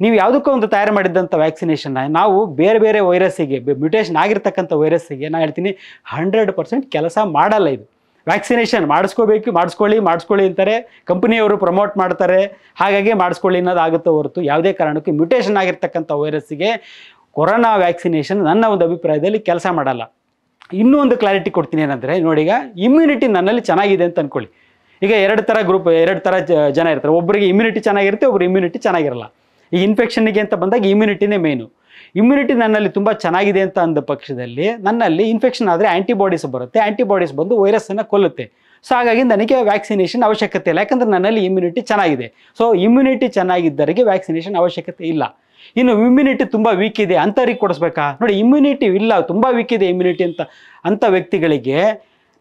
ನೀವು ಯಾವುದಕ್ಕೂ ಒಂದು ತಯಾರು ಮಾಡಿದ್ದಂಥ ವ್ಯಾಕ್ಸಿನೇಷನ್ನ ನಾವು ಬೇರೆ ಬೇರೆ ವೈರಸ್ಸಿಗೆ ಮ್ಯೂಟೇಷನ್ ಆಗಿರ್ತಕ್ಕಂಥ ವೈರಸ್ಸಿಗೆ ನಾನು ಹೇಳ್ತೀನಿ ಹಂಡ್ರೆಡ್ ಪರ್ಸೆಂಟ್ ಕೆಲಸ ಮಾಡಲ್ಲ ಇದು ವ್ಯಾಕ್ಸಿನೇಷನ್ ಮಾಡಿಸ್ಕೋಬೇಕು ಮಾಡಿಸ್ಕೊಳ್ಳಿ ಮಾಡಿಸ್ಕೊಳ್ಳಿ ಅಂತಾರೆ ಕಂಪ್ನಿಯವರು ಪ್ರಮೋಟ್ ಮಾಡ್ತಾರೆ ಹಾಗಾಗಿ ಮಾಡಿಸ್ಕೊಳ್ಳಿ ಅನ್ನೋದಾಗುತ್ತೆ ಹೊರತು ಯಾವುದೇ ಕಾರಣಕ್ಕೂ ಮ್ಯೂಟೇಷನ್ ಆಗಿರ್ತಕ್ಕಂಥ ವೈರಸ್ಸಿಗೆ ಕೊರೋನಾ ವ್ಯಾಕ್ಸಿನೇಷನ್ ನನ್ನ ಒಂದು ಅಭಿಪ್ರಾಯದಲ್ಲಿ ಕೆಲಸ ಮಾಡಲ್ಲ ಇನ್ನೂ ಒಂದು ಕ್ಲಾರಿಟಿ ಕೊಡ್ತೀನಿ ಏನಂದರೆ ನೋಡಿ ಈಗ ಇಮ್ಯುನಿಟಿ ನನ್ನಲ್ಲಿ ಚೆನ್ನಾಗಿದೆ ಅಂತ ಅಂದ್ಕೊಳ್ಳಿ ಈಗ ಎರಡು ಥರ ಗ್ರೂಪ್ ಎರಡು ಥರ ಜನ ಇರ್ತಾರೆ ಒಬ್ಬರಿಗೆ ಇಮ್ಯುನಿಟಿ ಚೆನ್ನಾಗಿರುತ್ತೆ ಒಬ್ರು ಇಮ್ಯುನಿಟಿ ಚೆನ್ನಾಗಿರಲ್ಲ ಈ ಇನ್ಫೆಕ್ಷನ್ಗೆ ಅಂತ ಬಂದಾಗ ಇಮ್ಯುನಿಟಿನೇ ಮೇನು ಇಮ್ಯುನಿಟಿ ನನ್ನಲ್ಲಿ ತುಂಬ ಚೆನ್ನಾಗಿದೆ ಅಂತ ಅಂದ ಪಕ್ಷದಲ್ಲಿ ನನ್ನಲ್ಲಿ ಇನ್ಫೆಕ್ಷನ್ ಆದರೆ ಆ್ಯಂಟಿಬಾಡೀಸ್ ಬರುತ್ತೆ ಆ್ಯಂಟಿಬಾಡೀಸ್ ಬಂದು ವೈರಸ್ಸನ್ನು ಕೊಲ್ಲುತ್ತೆ ಸೊ ಹಾಗಾಗಿ ನನಗೆ ವ್ಯಾಕ್ಸಿನೇಷನ್ ಅವಶ್ಯಕತೆ ಇಲ್ಲ ಯಾಕಂದರೆ ನನ್ನಲ್ಲಿ ಇಮ್ಯುನಿಟಿ ಚೆನ್ನಾಗಿದೆ ಸೊ ಇಮ್ಯುನಿಟಿ ಚೆನ್ನಾಗಿದ್ದರಿಗೆ ವ್ಯಾಕ್ಸಿನೇಷನ್ ಅವಶ್ಯಕತೆ ಇಲ್ಲ ಇನ್ನು ಇಮ್ಯುನಿಟಿ ತುಂಬ ವೀಕ್ ಇದೆ ಅಂಥವ್ರಿಗೆ ಕೊಡಿಸ್ಬೇಕಾ ನೋಡಿ ಇಮ್ಯುನಿಟಿ ಇಲ್ಲ ತುಂಬ ವೀಕ್ ಇದೆ ಇಮ್ಯುನಿಟಿ ಅಂತ ಅಂಥ ವ್ಯಕ್ತಿಗಳಿಗೆ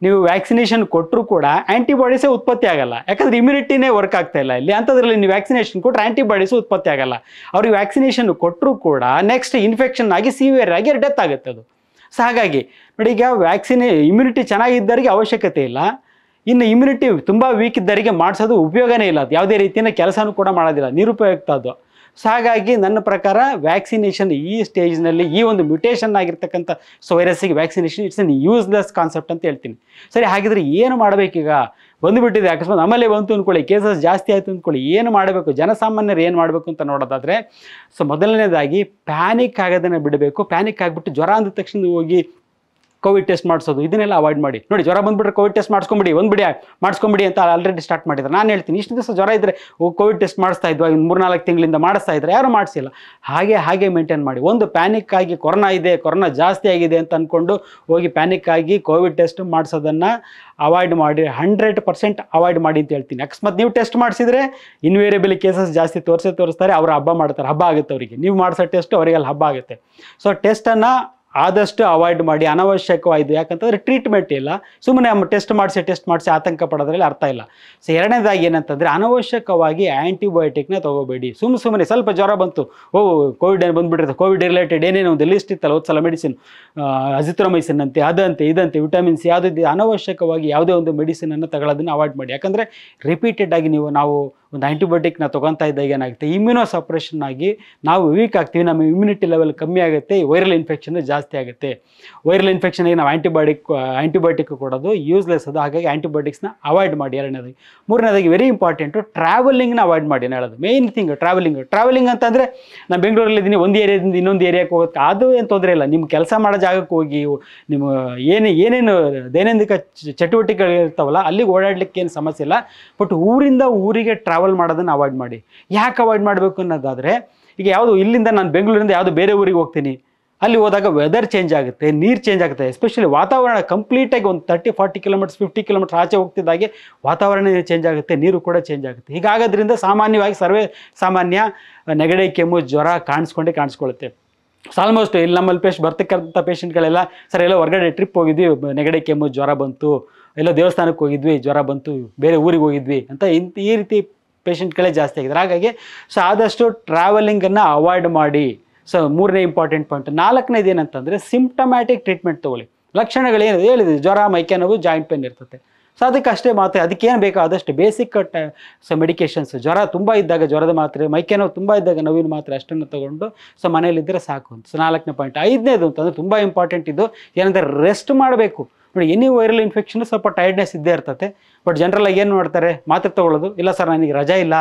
ನೀವು ವ್ಯಾಕ್ಸಿನೇಷನ್ ಕೊಟ್ಟರು ಕೂಡ ಆ್ಯಂಟಿಬಾಡೀಸೇ ಉತ್ಪತ್ತಿ ಆಗಲ್ಲ ಯಾಕಂದರೆ ಇಮ್ಯುನಿಟಿನೇ ವರ್ಕ್ ಆಗ್ತಾ ಇಲ್ಲ ಇಲ್ಲಿ ಅಂಥದ್ರಲ್ಲಿ ನೀವು ವ್ಯಾಕ್ಸಿನೇಷನ್ ಕೊಟ್ಟರೆ ಆ್ಯಂಟಿಬಾಡೀಸು ಉತ್ಪತ್ತಿ ಆಗಲ್ಲ ಅವ್ರಿಗೆ ವ್ಯಾಕ್ಸಿನೇಷನ್ ಕೊಟ್ಟರು ಕೂಡ ನೆಕ್ಸ್ಟ್ ಇನ್ಫೆಕ್ಷನ್ ಆಗಿ ಸಿವಿಯರ್ ಆಗಿ ಡೆತ್ ಆಗುತ್ತೆ ಅದು ಸೊ ಹಾಗಾಗಿ ನೋಡಿ ಈಗ ವ್ಯಾಕ್ಸಿನೇ ಇಮ್ಯುನಿಟಿ ಚೆನ್ನಾಗಿದ್ದವರಿಗೆ ಅವಶ್ಯಕತೆ ಇಲ್ಲ ಇನ್ನು ಇಮ್ಯುನಿಟಿ ತುಂಬ ವೀಕ್ ಇದ್ದವರಿಗೆ ಮಾಡಿಸೋದು ಉಪಯೋಗನೇ ಇಲ್ಲ ಅದು ಯಾವುದೇ ರೀತಿಯ ಕೆಲಸನೂ ಕೂಡ ಮಾಡೋದಿಲ್ಲ ನಿರುಪಯುಕ್ತ ಅದು ಸೊ ಹಾಗಾಗಿ ನನ್ನ ಪ್ರಕಾರ ವ್ಯಾಕ್ಸಿನೇಷನ್ ಈ ಸ್ಟೇಜ್ನಲ್ಲಿ ಈ ಒಂದು ಮ್ಯೂಟೇಷನ್ ಆಗಿರ್ತಕ್ಕಂಥ ಸೊ ವೈರಸ್ಸಿಗೆ vaccination it's an useless concept ಅಂತ ಹೇಳ್ತೀನಿ ಸರಿ ಹಾಗಿದ್ರೆ ಏನು ಮಾಡಬೇಕೀಗ ಬಂದುಬಿಟ್ಟಿದೆ ಅಕಸ್ಮಾತ್ ಆಮೇಲೆ ಬಂತು ಅಂದ್ಕೊಳ್ಳಿ ಕೇಸಸ್ ಜಾಸ್ತಿ ಆಯಿತು ಅಂದ್ಕೊಳ್ಳಿ ಏನು ಮಾಡಬೇಕು ಜನಸಾಮಾನ್ಯರು ಏನು ಮಾಡಬೇಕು ಅಂತ ನೋಡೋದಾದರೆ ಸೊ ಮೊದಲನೇದಾಗಿ ಪ್ಯಾನಿಕ್ ಆಗೋದನ್ನು ಬಿಡಬೇಕು ಪ್ಯಾನಿಕ್ ಆಗಿಬಿಟ್ಟು ಜ್ವರ ಅಂದ ತಕ್ಷಣ ಹೋಗಿ ಕೋವಿಡ್ ಟೆಸ್ಟ್ ಮಾಡಿಸೋದು ಇದನ್ನೆಲ್ಲ ಅವಾಯ್ಡ್ ಮಾಡಿ ನೋಡಿ ಜ್ವರ ಬಂದ್ಬಿಟ್ರೆ ಕೋವಿಡ್ ಟೆಸ್ಟ್ ಮಾಡಿಸ್ಕೊಂಬಿಡಿ ಬಿಡಿ ಮಾಡಿಸ್ಕೊಂಬಿಡಿ ಅಂತ ಆಲ್ರೆಡಿ ಸ್ಟಾರ್ಟ್ ಮಾಡಿದ್ದಾರೆ ನಾನು ಹೇಳ್ತೀನಿ ಇಷ್ಟು ದಿವಸ ಜ್ವರ ಇದ್ದರೆ ಕೋವಿಡ್ ಟೆಸ್ಟ್ ಮಾಡಿಸ್ತಾ ಇದ್ವಾ ನಾಲ್ಕು ತಿಂಗಳಿಂದ ಮಾಡಿಸ್ತಾ ಇದ್ದಾರೆ ಯಾರು ಮಾಡಿಸಿಲ್ಲ ಹಾಗೆ ಹಾಗೆ ಮೇಂಟೈನ್ ಮಾಡಿ ಒಂದು ಪ್ಯಾನಿಕ್ ಆಗಿ ಕೊರೋನಾ ಇದೆ ಕೊರೋನಾ ಜಾಸ್ತಿ ಆಗಿದೆ ಅಂತ ಅಂದ್ಕೊಂಡು ಹೋಗಿ ಪ್ಯಾನಿಕ್ ಆಗಿ ಕೋವಿಡ್ ಟೆಸ್ಟ್ ಮಾಡಿಸೋದನ್ನು ಅವಾಯ್ಡ್ ಮಾಡಿ ಹಂಡ್ರೆಡ್ ಪರ್ಸೆಂಟ್ ಅವಾಯ್ಡ್ ಮಾಡಿ ಅಂತ ಹೇಳ್ತೀನಿ ಅಕಸ್ಮಾತ್ ನೀವು ಟೆಸ್ಟ್ ಮಾಡಿಸಿದ್ರೆ ಇನ್ವೇರಿಯಬಲಿ ಕೇಸಸ್ ಜಾಸ್ತಿ ತೋರಿಸೇ ತೋರಿಸ್ತಾರೆ ಅವರು ಹಬ್ಬ ಮಾಡ್ತಾರೆ ಹಬ್ಬ ಆಗುತ್ತೆ ಅವರಿಗೆ ನೀವು ಮಾಡಿಸೋ ಟೆಸ್ಟ್ ಅಲ್ಲಿ ಹಬ್ಬ ಆಗುತ್ತೆ ಸೊ ಟೆಸ್ಟನ್ನು ಆದಷ್ಟು ಅವಾಯ್ಡ್ ಮಾಡಿ ಅನವಶ್ಯಕವಾಯಿತು ಯಾಕಂತಂದರೆ ಟ್ರೀಟ್ಮೆಂಟ್ ಇಲ್ಲ ಸುಮ್ಮನೆ ಟೆಸ್ಟ್ ಮಾಡಿಸಿ ಟೆಸ್ಟ್ ಮಾಡಿಸಿ ಆತಂಕ ಪಡೋದ್ರಲ್ಲಿ ಅರ್ಥ ಇಲ್ಲ ಸೊ ಎರಡನೇದಾಗಿ ಏನಂತಂದರೆ ಅನವಶ್ಯಕವಾಗಿ ಆ್ಯಂಟಿಬಯೋಟಿಕ್ನ ತೊಗೋಬೇಡಿ ಸುಮ್ಮ ಸುಮ್ಮನೆ ಸ್ವಲ್ಪ ಜ್ವರ ಬಂತು ಓ ಕೋವಿಡ್ ಏನು ಬಂದುಬಿಟ್ಟಿರುತ್ತೆ ಕೋವಿಡ್ ರಿಲೇಟೆಡ್ ಏನೇನೋ ಒಂದು ಲಿಸ್ಟ್ ಇತ್ತಲ್ಲ ಒಂದು ಸಲ ಮೆಡಿಸಿನ್ ಅಜಿತ್ರೊಮೈಸಿನ್ ಅಂತೆ ಅದಂತೆ ಇದಂತೆ ವಿಟಮಿನ್ ಸಿ ಯಾವುದೇ ಅನವಶ್ಯಕವಾಗಿ ಯಾವುದೇ ಒಂದು ಮೆಡಿಸಿನನ್ನು ತಗೊಳ್ಳೋದನ್ನು ಅವಾಯ್ಡ್ ಮಾಡಿ ಯಾಕಂದರೆ ರಿಪೀಟೆಡ್ ಆಗಿ ನೀವು ನಾವು ಒಂದು ಆ್ಯಂಟಿಬಯೋಟಿಕ್ ನಾವು ತೊಗೊತಾ ಇದ್ದಾಗ ಏನಾಗುತ್ತೆ ಇಮ್ಯುನೋ ಸಪ್ರೇಷನ್ ಆಗಿ ನಾವು ವೀಕ್ ಆಗ್ತೀವಿ ನಮ್ಮ ಇಮ್ಯುನಿಟಿ ಲೆವೆಲ್ ಕಮ್ಮಿ ಆಗುತ್ತೆ ವೈರಲ್ ಇನ್ಫೆಕ್ಷನ್ ಜಾಸ್ತಿ ಆಗುತ್ತೆ ವೈರಲ್ ಇನ್ಫೆಕ್ಷನ್ಗೆ ನಾವು ಆ್ಯಂಟಿಬಯೋಟಿಕ್ ಆ್ಯಂಟಿಬಯೋಟಿಕ್ ಕೊಡೋದು ಯೂಸ್ಲೆಸ್ ಅದು ಹಾಗಾಗಿ ಆ್ಯಂಟಿಬಯೋಟಿಕ್ಸ್ನ ಅವಾಯ್ಡ್ ಮಾಡಿ ಎರಡನೇದಾಗಿ ಮೂರನೇದಾಗಿ ವೆರಿ ಇಂಪಾರ್ಟೆಂಟು ಟ್ರಾವೆಲಿಂಗ್ನ ಅವಾಯ್ಡ್ ಮಾಡಿ ಏನು ಹೇಳೋದು ಮೇಯ್ನ್ ಥಿಂಗ್ ಟ್ರಾವೆಲಿಂಗ್ ಟ್ರಾವೆಲಿಂಗ್ ಅಂತಂದರೆ ನಾನು ಬೆಂಗಳೂರಲ್ಲಿ ಇದ್ದೀನಿ ಒಂದು ಏರಿಯಾದಿಂದ ಇನ್ನೊಂದು ಏರಿಯಾಕ್ಕೆ ಹೋಗುತ್ತೆ ಅದು ಏನು ತೊಂದರೆ ಇಲ್ಲ ನಿಮ್ಮ ಕೆಲಸ ಮಾಡೋ ಜಾಗಕ್ಕೆ ಹೋಗಿ ನಿಮ್ಮ ಏನು ಏನೇನು ದೈನಂದಿಕ ಚಟುವಟಿಕೆಗಳಿರ್ತಾವಲ್ಲ ಅಲ್ಲಿಗೆ ಓಡಾಡಲಿಕ್ಕೆ ಏನು ಸಮಸ್ಯೆ ಇಲ್ಲ ಬಟ್ ಊರಿಂದ ಊರಿಗೆ ಟ್ರಾವೆಲ್ ಟ್ರಾವೆಲ್ ಮಾಡೋದನ್ನು ಅವಾಯ್ಡ್ ಮಾಡಿ ಯಾಕೆ ಅವಾಯ್ಡ್ ಮಾಡಬೇಕು ಅನ್ನೋದಾದ್ರೆ ಈಗ ಯಾವುದು ಇಲ್ಲಿಂದ ನಾನು ಬೆಂಗಳೂರಿಂದ ಯಾವುದು ಬೇರೆ ಊರಿಗೆ ಹೋಗ್ತೀನಿ ಅಲ್ಲಿ ಹೋದಾಗ ವೆದರ್ ಚೇಂಜ್ ಆಗುತ್ತೆ ನೀರು ಚೇಂಜ್ ಆಗುತ್ತೆ ಎಸ್ಪೆಷಲಿ ವಾತಾವರಣ ಕಂಪ್ಲೀಟಾಗಿ ಒಂದು thirty forty kilometres fifty kilometre ಆಚೆ ಹೋಗ್ತಿದ್ದಾಗೆ ವಾತಾವರಣ ಚೇಂಜ್ ಆಗುತ್ತೆ ನೀರು ಕೂಡ ಚೇಂಜ್ ಆಗುತ್ತೆ ಹೀಗಾಗೋದ್ರಿಂದ ಸಾಮಾನ್ಯವಾಗಿ ಸರ್ವೇ ಸಾಮಾನ್ಯ ನೆಗಡೆ ಕೆಮ್ಮು ಜ್ವರ ಕಾಣಿಸ್ಕೊಂಡೇ ಕಾಣಿಸ್ಕೊಳ್ಳುತ್ತೆ ಆಲ್ಮೋಸ್ಟ್ ಇಲ್ಲಿ ನಮ್ಮಲ್ಲಿ ಪೇಶ್ ಬರ್ತಕ್ಕಂಥ ಪೇಷೆಂಟ್ಗಳೆಲ್ಲ ಸರ್ ಎಲ್ಲ ಹೊರಗಡೆ ಟ್ರಿಪ್ ಹೋಗಿದ್ವಿ ನೆಗಡೆ ಕೆಮ್ಮು ಜ್ವರ ಬಂತು ಎಲ್ಲ ದೇವಸ್ಥಾನಕ್ಕೆ ಹೋಗಿದ್ವಿ ಜ್ವರ ಬಂತು ಬೇರೆ ಊರಿಗೆ ಹೋಗಿದ್ವಿ ಅಂತ ಇಂಥ ಈ ರೀತಿ ಪೇಷಂಟ್ಗಳೇ ಜಾಸ್ತಿ ಆಗಿದ್ದಾರೆ ಹಾಗಾಗಿ ಸೊ ಆದಷ್ಟು ಟ್ರಾವೆಲಿಂಗನ್ನು ಅವಾಯ್ಡ್ ಮಾಡಿ ಸೊ ಮೂರನೇ ಇಂಪಾರ್ಟೆಂಟ್ ಪಾಯಿಂಟ್ ನಾಲ್ಕನೇದು ಏನಂತಂದರೆ ಸಿಂಪ್ಟಮ್ಯಾಟಿಕ್ ಟ್ರೀಟ್ಮೆಂಟ್ ತೊಗೊಳ್ಳಿ ಲಕ್ಷಣಗಳೇನು ಹೇಳಿದ್ವಿ ಜ್ವರ ಮೈಕೆ ನೋವು ಜಾಯಿಂಟ್ ಪೇನ್ ಇರ್ತದೆ ಸೊ ಅದಕ್ಕಷ್ಟೇ ಮಾತ್ರೆ ಅದಕ್ಕೇನು ಬೇಕೋ ಆದಷ್ಟು ಬೇಸಿಕ್ ಸೊ ಮೆಡಿಕೇಷನ್ಸ್ ಜ್ವರ ತುಂಬ ಇದ್ದಾಗ ಜ್ವರದ ಮಾತ್ರೆ ಮೈಕೆ ನೋವು ತುಂಬ ಇದ್ದಾಗ ನೋವಿನ ಮಾತ್ರೆ ಅಷ್ಟನ್ನು ತೊಗೊಂಡು ಸೊ ಮನೇಲಿದ್ದರೆ ಸಾಕು ಅಂತ ಸೊ ನಾಲ್ಕನೇ ಪಾಯಿಂಟ್ ಐದನೇದು ಅಂತಂದರೆ ತುಂಬ ಇಂಪಾರ್ಟೆಂಟ್ ಇದು ಏನಂದರೆ ರೆಸ್ಟ್ ಮಾಡಬೇಕು ನೋಡಿ ಎನಿ ವೈರಲ್ ಇನ್ಫೆಕ್ಷನ್ ಸ್ವಲ್ಪ ಟೈರ್ಡ್ನೆಸ್ ಇದ್ದೇ ಇರ್ತದೆ ಬಟ್ ಜನರಲ್ಲಾಗಿ ಏನು ಮಾಡ್ತಾರೆ ಮಾತ್ರ ತೊಗೊಳ್ಳೋದು ಇಲ್ಲ ಸರ್ ನನಗೆ ರಜಾ ಇಲ್ಲ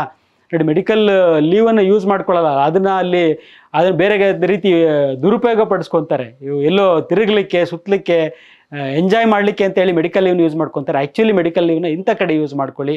ನೋಡಿ ಮೆಡಿಕಲ್ ಲೀವನ್ನು ಯೂಸ್ ಮಾಡ್ಕೊಳ್ಳಲ್ಲ ಅದನ್ನು ಅಲ್ಲಿ ಅದನ್ನು ಬೇರೆ ರೀತಿ ದುರುಪಯೋಗ ಪಡಿಸ್ಕೊತಾರೆ ಎಲ್ಲೋ ತಿರುಗಲಿಕ್ಕೆ ಸುತ್ತಲಿಕ್ಕೆ ಎಂಜಾಯ್ ಮಾಡಲಿಕ್ಕೆ ಹೇಳಿ ಮೆಡಿಕಲ್ ಲೀವ್ನ ಯೂಸ್ ಮಾಡ್ಕೊತಾರೆ ಆ್ಯಕ್ಚುಲಿ ಮೆಡಿಕಲ್ ಲೀವ್ನ ಇಂಥ ಕಡೆ ಯೂಸ್ ಮಾಡ್ಕೊಳ್ಳಿ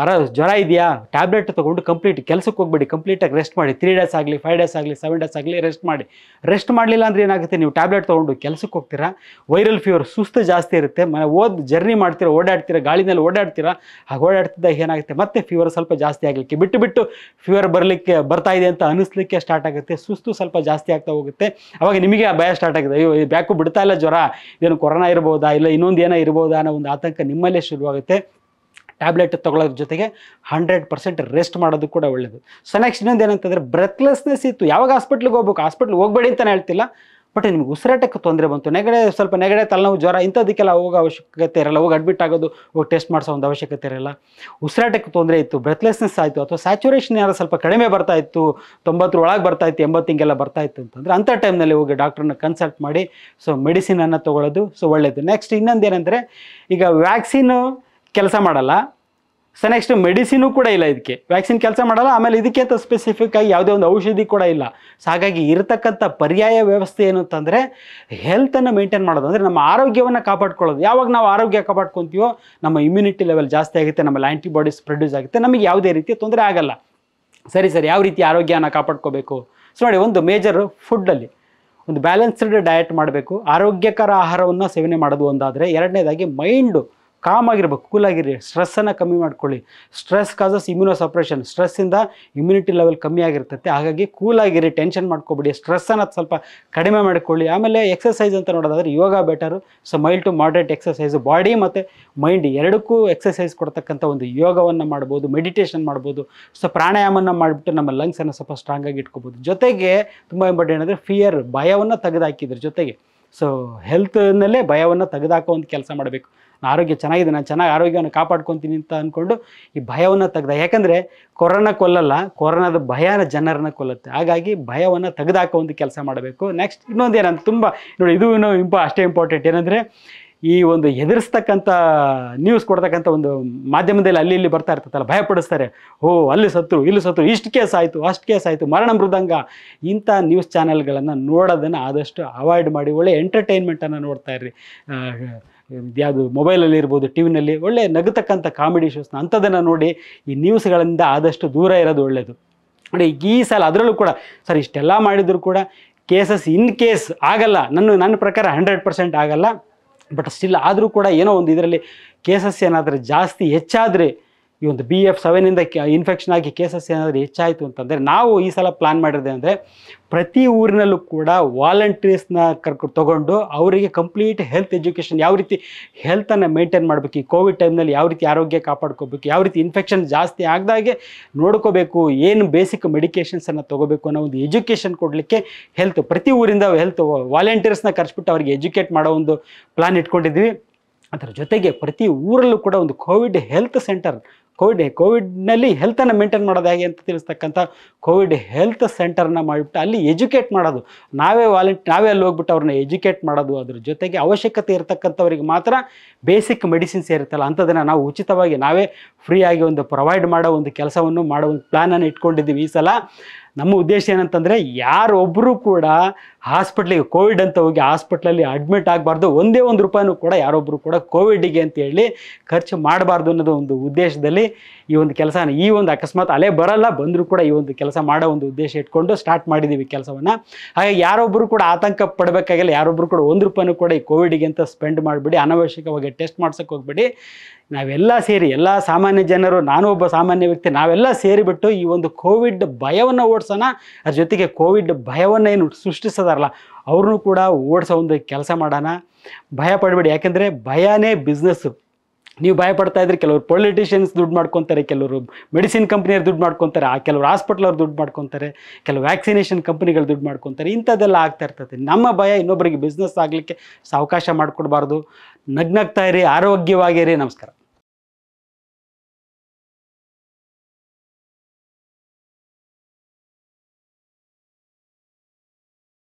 ಅರ ಜ್ವರ ಇದೆಯಾ ಟ್ಯಾಬ್ಲೆಟ್ ತೊಗೊಂಡು ಕಂಪ್ಲೀಟ್ ಕೆಲಸಕ್ಕೆ ಹೋಗ್ಬೇಡಿ ಕಂಪ್ಲೀಟಾಗಿ ರೆಸ್ಟ್ ಮಾಡಿ ತ್ರೀ ಡೇಸ್ ಆಗಲಿ ಫೈವ್ ಡೇಸ್ ಆಗಲಿ ಸೆವೆನ್ ಡೇಸ್ ಆಗಲಿ ರೆಸ್ಟ್ ಮಾಡಿ ರೆಸ್ಟ್ ಮಾಡಲಿಲ್ಲ ಅಂದರೆ ಏನಾಗುತ್ತೆ ನೀವು ಟ್ಯಾಬ್ಲೆಟ್ ತೊಗೊಂಡು ಕೆಲಸಕ್ಕೆ ಹೋಗ್ತೀರಾ ವೈರಲ್ ಫೀವರ್ ಸುಸ್ತು ಜಾಸ್ತಿ ಇರುತ್ತೆ ಮನೆ ಓದ್ ಜರ್ನಿ ಮಾಡ್ತೀರಾ ಓಡಾಡ್ತೀರಾ ಗಾಳಿನಲ್ಲಿ ಓಡಾಡ್ತೀರಾ ಹಾಗೆ ಓಡಾಡ್ತಿದ್ದಾಗ ಏನಾಗುತ್ತೆ ಮತ್ತೆ ಫೀವರ್ ಸ್ವಲ್ಪ ಜಾಸ್ತಿ ಆಗಲಿಕ್ಕೆ ಬಿಟ್ಟು ಬಿಟ್ಟು ಫೀವರ್ ಬರಲಿಕ್ಕೆ ಬರ್ತಾ ಇದೆ ಅಂತ ಅನಿಸ್ಲಿಕ್ಕೆ ಸ್ಟಾರ್ಟ್ ಆಗುತ್ತೆ ಸುಸ್ತು ಸ್ವಲ್ಪ ಜಾಸ್ತಿ ಆಗ್ತಾ ಹೋಗುತ್ತೆ ಅವಾಗ ನಿಮಗೆ ಭಯ ಸ್ಟಾರ್ಟ್ ಆಗಿದೆ ಅಯ್ಯೋ ಬ್ಯಾಕು ಬಿಡ್ತಾ ಇಲ್ಲ ಜ್ವರ ಏನು ಕೊರೋನಾ ಇರ್ಬೋದಾ ಇಲ್ಲ ಇನ್ನೊಂದು ಏನೋ ಇರ್ಬೋದಾ ಅನ್ನೋ ಒಂದು ಆತಂಕ ನಿಮ್ಮಲ್ಲೇ ಶುರುವಾಗುತ್ತೆ ಟ್ಯಾಬ್ಲೆಟ್ ತೊಗೊಳ್ಳೋದ್ರ ಜೊತೆಗೆ ಹಂಡ್ರೆಡ್ ಪರ್ಸೆಂಟ್ ರೆಸ್ಟ್ ಮಾಡೋದು ಕೂಡ ಒಳ್ಳೇದು ಸೊ ನೆಕ್ಸ್ಟ್ ಇನ್ನೊಂದು ಏನಂತಂದರೆ ಬ್ರೆತ್ಲೆಸ್ನೆಸ್ ಇತ್ತು ಯಾವಾಗ ಹಾಸ್ಪಿಟ್ಲಿಗೆ ಹೋಗ್ಬೇಕು ಹಾಸ್ಪಿಟ್ಲ್ಗೆ ಹೋಗಬೇಡಿ ಅಂತಲೇ ಹೇಳ್ತಿಲ್ಲ ಬಟ್ ನಿಮ್ಗೆ ಉಸಿರಾಟಕ್ಕೆ ತೊಂದರೆ ಬಂತು ನೆಗಡೆ ಸ್ವಲ್ಪ ನೆಗಡೆ ತಲೆನೋವು ಜ್ವರ ಇಂಥದಕ್ಕೆಲ್ಲ ಹೋಗೋ ಅವಶ್ಯಕತೆ ಇರಲ್ಲ ಹೋಗಿ ಅಡ್ಮಿಟ್ ಆಗೋದು ಹೋಗಿ ಟೆಸ್ಟ್ ಮಾಡಿಸೋ ಒಂದು ಅವಶ್ಯಕತೆ ಇರಲ್ಲ ಉಸಿರಾಟಕ್ಕೆ ತೊಂದರೆ ಇತ್ತು ಬ್ರೆತ್ಲೆಸ್ನೆಸ್ ಆಯಿತು ಅಥವಾ ಸ್ಯಾಚುರೇಷನ್ ಏನಾದ್ರು ಸ್ವಲ್ಪ ಕಡಿಮೆ ಬರ್ತಾ ಇತ್ತು ತೊಂಬತ್ತರ ಒಳಗೆ ಬರ್ತಾ ಇತ್ತು ಎಂಬತ್ತು ಬರ್ತಾ ಇತ್ತು ಅಂತಂದರೆ ಅಂಥ ಟೈಮ್ನಲ್ಲಿ ಹೋಗಿ ಡಾಕ್ಟ್ರನ್ನ ಕನ್ಸಲ್ಟ್ ಮಾಡಿ ಸೊ ಮೆಡಿಸಿನನ್ನು ತೊಗೊಳ್ಳೋದು ಸೊ ಒಳ್ಳೇದು ನೆಕ್ಸ್ಟ್ ಏನಂದರೆ ಈಗ ವ್ಯಾಕ್ಸಿನ್ ಕೆಲಸ ಮಾಡಲ್ಲ ಸೊ ನೆಕ್ಸ್ಟ್ ಮೆಡಿಸಿನು ಕೂಡ ಇಲ್ಲ ಇದಕ್ಕೆ ವ್ಯಾಕ್ಸಿನ್ ಕೆಲಸ ಮಾಡಲ್ಲ ಆಮೇಲೆ ಇದಕ್ಕೆ ಅಂತ ಸ್ಪೆಸಿಫಿಕ್ ಆಗಿ ಯಾವುದೇ ಒಂದು ಔಷಧಿ ಕೂಡ ಇಲ್ಲ ಸೊ ಹಾಗಾಗಿ ಇರತಕ್ಕಂಥ ಪರ್ಯಾಯ ವ್ಯವಸ್ಥೆ ಏನು ಅಂತಂದರೆ ಹೆಲ್ತನ್ನು ಮೇಂಟೈನ್ ಮಾಡೋದು ಅಂದರೆ ನಮ್ಮ ಆರೋಗ್ಯವನ್ನು ಕಾಪಾಡ್ಕೊಳ್ಳೋದು ಯಾವಾಗ ನಾವು ಆರೋಗ್ಯ ಕಾಪಾಡ್ಕೊತೀವೋ ನಮ್ಮ ಇಮ್ಯುನಿಟಿ ಲೆವೆಲ್ ಜಾಸ್ತಿ ಆಗುತ್ತೆ ನಮ್ಮಲ್ಲಿ ಆ್ಯಂಟಿಬಾಡೀಸ್ ಪ್ರೊಡ್ಯೂಸ್ ಆಗುತ್ತೆ ನಮಗೆ ಯಾವುದೇ ರೀತಿಯ ತೊಂದರೆ ಆಗಲ್ಲ ಸರಿ ಸರಿ ಯಾವ ರೀತಿ ಆರೋಗ್ಯನ ಕಾಪಾಡ್ಕೋಬೇಕು ಸೊ ನೋಡಿ ಒಂದು ಮೇಜರು ಫುಡ್ಡಲ್ಲಿ ಒಂದು ಬ್ಯಾಲೆನ್ಸ್ಡ್ ಡಯಟ್ ಮಾಡಬೇಕು ಆರೋಗ್ಯಕರ ಆಹಾರವನ್ನು ಸೇವನೆ ಮಾಡೋದು ಒಂದಾದರೆ ಎರಡನೇದಾಗಿ ಮೈಂಡು ಕಾಮ್ ಆಗಿರ್ಬೇಕು ಕೂಲ್ ಆಗಿರಿ ಸ್ಟ್ರೆಸ್ಸನ್ನು ಕಮ್ಮಿ ಮಾಡ್ಕೊಳ್ಳಿ ಸ್ಟ್ರೆಸ್ ಕಾಸಸ್ ಇಮ್ಯುನೋ ಸಪ್ರೇಷನ್ ಸ್ಟ್ರೆಸ್ಸಿಂದ ಇಮ್ಯುನಿಟಿ ಲೆವೆಲ್ ಕಮ್ಮಿ ಆಗಿರ್ತೈತೆ ಹಾಗಾಗಿ ಕೂಲಾಗಿರಿ ಟೆನ್ಷನ್ ಮಾಡ್ಕೋಬಿಡಿ ಸ್ಟ್ರೆಸ್ಸನ್ನು ಅದು ಸ್ವಲ್ಪ ಕಡಿಮೆ ಮಾಡಿಕೊಳ್ಳಿ ಆಮೇಲೆ ಎಕ್ಸಸೈಸ್ ಅಂತ ನೋಡೋದಾದ್ರೆ ಯೋಗ better so mild to moderate exercise body ಮತ್ತು ಮೈಂಡ್ ಎರಡಕ್ಕೂ ಎಕ್ಸಸೈಸ್ ಕೊಡ್ತಕ್ಕಂಥ ಒಂದು ಯೋಗವನ್ನು ಮಾಡ್ಬೋದು ಮೆಡಿಟೇಷನ್ ಮಾಡ್ಬೋದು ಸೊ ಪ್ರಾಣಾಯಾಮನ ಮಾಡಿಬಿಟ್ಟು ನಮ್ಮ ಲಂಗ್ಸನ್ನು ಸ್ವಲ್ಪ ಸ್ಟ್ರಾಂಗಾಗಿ ಇಟ್ಕೋಬೋದು ಜೊತೆಗೆ ತುಂಬ ಇಂಪಾರ್ಟೆಂಟ್ ಅಂದರೆ ಫಿಯರ್ ಭಯವನ್ನು ತೆಗೆದುಹಾಕಿದ್ರೆ ಜೊತೆಗೆ ಸೊ ಹೆಲ್ತ್ನಲ್ಲೇ ಭಯವನ್ನು ತೆಗೆದಾಕೋ ಒಂದು ಕೆಲಸ ಮಾಡಬೇಕು ನಾನು ಆರೋಗ್ಯ ಚೆನ್ನಾಗಿದೆ ನಾನು ಚೆನ್ನಾಗಿ ಆರೋಗ್ಯವನ್ನು ಕಾಪಾಡ್ಕೊತೀನಿ ಅಂತ ಅಂದ್ಕೊಂಡು ಈ ಭಯವನ್ನು ತೆಗೆದ ಯಾಕಂದರೆ ಕೊರೋನಾ ಕೊಲ್ಲಲ್ಲ ಕೊರೋನಾದ ಭಯನ ಜನರನ್ನ ಕೊಲ್ಲುತ್ತೆ ಹಾಗಾಗಿ ಭಯವನ್ನು ತೆಗೆದಾಕೋ ಒಂದು ಕೆಲಸ ಮಾಡಬೇಕು ನೆಕ್ಸ್ಟ್ ಇನ್ನೊಂದು ಏನಂತ ತುಂಬ ನೋಡಿ ಇದು ಇನ್ನೂ ಇಂಪ ಅಷ್ಟೇ ಇಂಪಾರ್ಟೆಂಟ್ ಏನಂದರೆ ಈ ಒಂದು ಎದುರಿಸ್ತಕ್ಕಂಥ ನ್ಯೂಸ್ ಕೊಡ್ತಕ್ಕಂಥ ಒಂದು ಮಾಧ್ಯಮದಲ್ಲಿ ಅಲ್ಲಿ ಇಲ್ಲಿ ಬರ್ತಾ ಇರ್ತದಲ್ಲ ಭಯಪಡಿಸ್ತಾರೆ ಓ ಅಲ್ಲಿ ಸತ್ತು ಇಲ್ಲಿ ಸತ್ತು ಇಷ್ಟು ಕೇಸ್ ಆಯಿತು ಅಷ್ಟು ಕೇಸ್ ಆಯಿತು ಮರಣ ಮೃದಂಗ ಇಂಥ ನ್ಯೂಸ್ ಚಾನೆಲ್ಗಳನ್ನು ನೋಡೋದನ್ನು ಆದಷ್ಟು ಅವಾಯ್ಡ್ ಮಾಡಿ ಒಳ್ಳೆ ಎಂಟರ್ಟೈನ್ಮೆಂಟನ್ನು ನೋಡ್ತಾ ಇರ್ರಿ ಯಾವುದು ಮೊಬೈಲಲ್ಲಿ ಇರ್ಬೋದು ಟಿ ವಿನಲ್ಲಿ ಒಳ್ಳೆ ನಗತಕ್ಕಂಥ ಕಾಮಿಡಿ ಶೋಸ್ನ ಅಂಥದ್ದನ್ನು ನೋಡಿ ಈ ನ್ಯೂಸ್ಗಳಿಂದ ಆದಷ್ಟು ದೂರ ಇರೋದು ಒಳ್ಳೆಯದು ನೋಡಿ ಈ ಸಲ ಅದರಲ್ಲೂ ಕೂಡ ಸರ್ ಇಷ್ಟೆಲ್ಲ ಮಾಡಿದರೂ ಕೂಡ ಕೇಸಸ್ ಇನ್ ಕೇಸ್ ಆಗಲ್ಲ ನನ್ನ ನನ್ನ ಪ್ರಕಾರ ಹಂಡ್ರೆಡ್ ಪರ್ಸೆಂಟ್ ಆಗಲ್ಲ ಬಟ್ ಸ್ಟಿಲ್ ಆದರೂ ಕೂಡ ಏನೋ ಒಂದು ಇದರಲ್ಲಿ ಕೇಸಸ್ ಏನಾದರೂ ಜಾಸ್ತಿ ಹೆಚ್ಚಾದರೆ ಈ ಒಂದು ಬಿ ಎಫ್ ಸೆವೆನಿಂದ ಇನ್ಫೆಕ್ಷನ್ ಆಗಿ ಕೇಸಸ್ ಏನಾದರೂ ಹೆಚ್ಚಾಯಿತು ಅಂತಂದರೆ ನಾವು ಈ ಸಲ ಪ್ಲ್ಯಾನ್ ಮಾಡಿದೆ ಅಂದರೆ ಪ್ರತಿ ಊರಿನಲ್ಲೂ ಕೂಡ ವಾಲಂಟೀರ್ಸ್ನ ಕರ್ಕೊಂಡು ತೊಗೊಂಡು ಅವರಿಗೆ ಕಂಪ್ಲೀಟ್ ಹೆಲ್ತ್ ಎಜುಕೇಷನ್ ಯಾವ ರೀತಿ ಹೆಲ್ತನ್ನು ಮೇಂಟೈನ್ ಮಾಡಬೇಕು ಈ ಕೋವಿಡ್ ಟೈಮ್ನಲ್ಲಿ ಯಾವ ರೀತಿ ಆರೋಗ್ಯ ಕಾಪಾಡ್ಕೋಬೇಕು ಯಾವ ರೀತಿ ಇನ್ಫೆಕ್ಷನ್ ಜಾಸ್ತಿ ಆಗದಾಗೆ ನೋಡ್ಕೋಬೇಕು ಏನು ಬೇಸಿಕ್ ಮೆಡಿಕೇಷನ್ಸನ್ನು ತೊಗೋಬೇಕು ಅನ್ನೋ ಒಂದು ಎಜುಕೇಷನ್ ಕೊಡಲಿಕ್ಕೆ ಹೆಲ್ತ್ ಪ್ರತಿ ಊರಿಂದ ಹೆಲ್ತ್ ವಾಲಂಟೀರ್ಸ್ನ ಕರೆಸ್ಬಿಟ್ಟು ಅವರಿಗೆ ಎಜುಕೇಟ್ ಮಾಡೋ ಒಂದು ಪ್ಲ್ಯಾನ್ ಇಟ್ಕೊಂಡಿದ್ವಿ ಅದರ ಜೊತೆಗೆ ಪ್ರತಿ ಊರಲ್ಲೂ ಕೂಡ ಒಂದು ಕೋವಿಡ್ ಹೆಲ್ತ್ ಸೆಂಟರ್ ಕೋವಿಡ್ ಕೋವಿಡ್ನಲ್ಲಿ ಹೆಲ್ತನ್ನು ಮೇಂಟೈನ್ ಮಾಡೋದು ಹೇಗೆ ಅಂತ ತಿಳಿಸ್ತಕ್ಕಂಥ ಕೋವಿಡ್ ಹೆಲ್ತ್ ಸೆಂಟರ್ನ ಮಾಡಿಬಿಟ್ಟು ಅಲ್ಲಿ ಎಜುಕೇಟ್ ಮಾಡೋದು ನಾವೇ ವಾಲಂಟ್ ನಾವೇ ಅಲ್ಲಿ ಹೋಗ್ಬಿಟ್ಟು ಅವ್ರನ್ನ ಎಜುಕೇಟ್ ಮಾಡೋದು ಅದ್ರ ಜೊತೆಗೆ ಅವಶ್ಯಕತೆ ಇರತಕ್ಕಂಥವ್ರಿಗೆ ಮಾತ್ರ ಬೇಸಿಕ್ ಮೆಡಿಸಿನ್ಸ್ ಇರುತ್ತಲ್ಲ ಅಂಥದ್ದನ್ನು ನಾವು ಉಚಿತವಾಗಿ ನಾವೇ ಫ್ರೀಯಾಗಿ ಒಂದು ಪ್ರೊವೈಡ್ ಮಾಡೋ ಒಂದು ಕೆಲಸವನ್ನು ಮಾಡೋ ಒಂದು ಪ್ಲ್ಯಾನನ್ನು ಇಟ್ಕೊಂಡಿದ್ದೀವಿ ಈ ಸಲ ನಮ್ಮ ಉದ್ದೇಶ ಏನಂತಂದರೆ ಯಾರೊಬ್ಬರು ಕೂಡ ಹಾಸ್ಪಿಟ್ಲಿಗೆ ಕೋವಿಡ್ ಅಂತ ಹೋಗಿ ಹಾಸ್ಪಿಟ್ಲಲ್ಲಿ ಅಡ್ಮಿಟ್ ಆಗಬಾರ್ದು ಒಂದೇ ಒಂದು ರೂಪಾಯಿನೂ ಕೂಡ ಯಾರೊಬ್ಬರು ಕೂಡ ಕೋವಿಡಿಗೆ ಅಂತೇಳಿ ಖರ್ಚು ಮಾಡಬಾರ್ದು ಅನ್ನೋದು ಒಂದು ಉದ್ದೇಶದಲ್ಲಿ ಈ ಒಂದು ಕೆಲಸನ ಈ ಒಂದು ಅಕಸ್ಮಾತ್ ಅಲೆ ಬರಲ್ಲ ಬಂದರೂ ಕೂಡ ಈ ಒಂದು ಕೆಲಸ ಮಾಡೋ ಒಂದು ಉದ್ದೇಶ ಇಟ್ಕೊಂಡು ಸ್ಟಾರ್ಟ್ ಮಾಡಿದ್ದೀವಿ ಕೆಲಸವನ್ನು ಹಾಗೆ ಯಾರೊಬ್ಬರು ಕೂಡ ಆತಂಕ ಪಡಬೇಕಾಗಿಲ್ಲ ಯಾರೊಬ್ಬರು ಕೂಡ ಒಂದು ರೂಪಾಯಿನೂ ಕೂಡ ಈ ಕೋವಿಡಿಗೆ ಅಂತ ಸ್ಪೆಂಡ್ ಮಾಡಿಬಿಡಿ ಅನವಶ್ಯಕವಾಗಿ ಟೆಸ್ಟ್ ಮಾಡ್ಸೋಕ್ಕೆ ಹೋಗ್ಬೇಡಿ ನಾವೆಲ್ಲ ಸೇರಿ ಎಲ್ಲ ಸಾಮಾನ್ಯ ಜನರು ನಾನು ಒಬ್ಬ ಸಾಮಾನ್ಯ ವ್ಯಕ್ತಿ ನಾವೆಲ್ಲ ಸೇರಿಬಿಟ್ಟು ಈ ಒಂದು ಕೋವಿಡ್ ಭಯವನ್ನು ಓಡಿಸೋಣ ಅದ್ರ ಜೊತೆಗೆ ಕೋವಿಡ್ ಭಯವನ್ನು ಏನು ಸೃಷ್ಟಿಸೋದಾರಲ್ಲ ಅವ್ರನ್ನೂ ಕೂಡ ಓಡಿಸೋ ಒಂದು ಕೆಲಸ ಮಾಡೋಣ ಭಯ ಪಡಬೇಡಿ ಯಾಕೆಂದರೆ ಭಯನೇ ಬಿಸ್ನೆಸ್ಸು ನೀವು ಭಯಪಡ್ತಾ ಇದ್ರೆ ಕೆಲವರು ಪೊಲಿಟಿಷಿಯನ್ಸ್ ದುಡ್ಡು ಮಾಡ್ಕೊತಾರೆ ಕೆಲವರು ಮೆಡಿಸಿನ್ ಕಂಪ್ನಿಯವ್ರು ದುಡ್ಡು ಮಾಡ್ಕೊತಾರೆ ಆ ಕೆಲವರು ಹಾಸ್ಪಿಟ್ಲ್ ಅವ್ರು ದುಡ್ಡು ಮಾಡ್ಕೊತಾರೆ ಕೆಲವು ವ್ಯಾಕ್ಸಿನೇಷನ್ ಕಂಪ್ನಿಗಳು ದುಡ್ಡು ಮಾಡ್ಕೊತಾರೆ ಇಂಥದ್ದೆಲ್ಲ ಆಗ್ತಾ ಇರ್ತದೆ ನಮ್ಮ ಭಯ ಇನ್ನೊಬ್ಬರಿಗೆ ಬಿಸ್ನೆಸ್ ಆಗಲಿಕ್ಕೆ ಅವಕಾಶ ಮಾಡಿಕೊಡ್ಬಾರ್ದು ನಗ್ನಗ್ತಾ ಇರಿ ಆರೋಗ್ಯವಾಗಿರಿ ನಮಸ್ಕಾರ